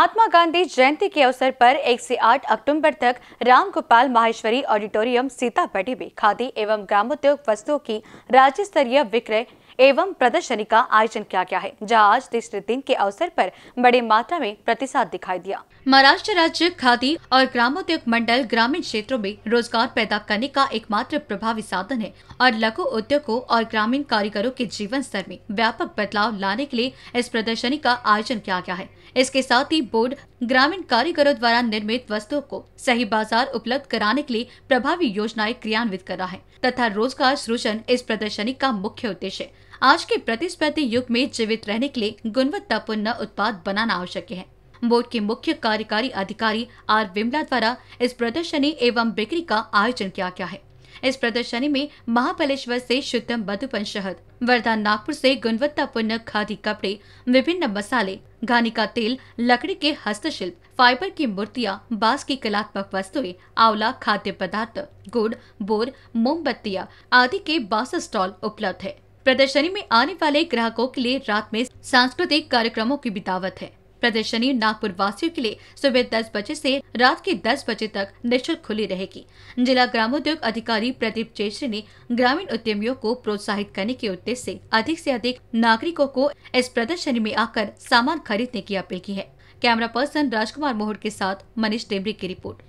महात्मा गांधी जयंती के अवसर पर 1 से 8 अक्टूबर तक रामगोपाल माहेश्वरी ऑडिटोरियम सीतापटी में खादी एवं ग्रामोद्योग वस्तुओं की राज्य स्तरीय विक्रय एवं प्रदर्शनी का आयोजन किया गया है जहाँ आज तीसरे दिन के अवसर पर बड़ी मात्रा में प्रतिसाद दिखाई दिया महाराष्ट्र राज्य खादी और ग्रामोद्योग मंडल ग्रामीण क्षेत्रों में रोजगार पैदा करने का एकमात्र प्रभावी साधन है और लघु उद्योगों और ग्रामीण कारीगरों के जीवन स्तर में व्यापक बदलाव लाने के लिए इस प्रदर्शनी का आयोजन किया गया है इसके साथ ही बोर्ड ग्रामीण कारीगरों द्वारा निर्मित वस्तुओं को सही बाजार उपलब्ध कराने के लिए प्रभावी योजनाएं क्रियान्वित कर रहा है तथा रोजगार सृजन इस प्रदर्शनी का मुख्य उद्देश्य है आज के प्रतिस्पर्धी युग में जीवित रहने के लिए गुणवत्तापूर्ण उत्पाद बनाना आवश्यक है बोर्ड के मुख्य कार्यकारी अधिकारी आर विमला द्वारा इस प्रदर्शनी एवं बिक्री का आयोजन किया गया है इस प्रदर्शनी में महाबलेश्वर से शुद्धम मधुपन शहद वर्धा नागपुर से गुणवत्तापूर्ण खादी कपड़े विभिन्न मसाले घानी का तेल लकड़ी के हस्तशिल्प फाइबर की मूर्तियां, बांस की कलात्मक वस्तुएं आंवला खाद्य पदार्थ गुड़ बोर मोमबत्तियां आदि के बास स्टॉल उपलब्ध है प्रदर्शनी में आने वाले ग्राहकों के लिए रात में सांस्कृतिक कार्यक्रमों की भी दावत है प्रदर्शनी नागपुर वासियों के लिए सुबह दस बजे से रात के दस बजे तक निःशुल्क खुली रहेगी जिला ग्रामोद्योग अधिकारी प्रदीप जेसरी ने ग्रामीण उद्यमियों को प्रोत्साहित करने के उद्देश्य से अधिक से अधिक नागरिकों को इस प्रदर्शनी में आकर सामान खरीदने की अपील की है कैमरा पर्सन राजकुमार मोहर के साथ मनीष डेमरी की रिपोर्ट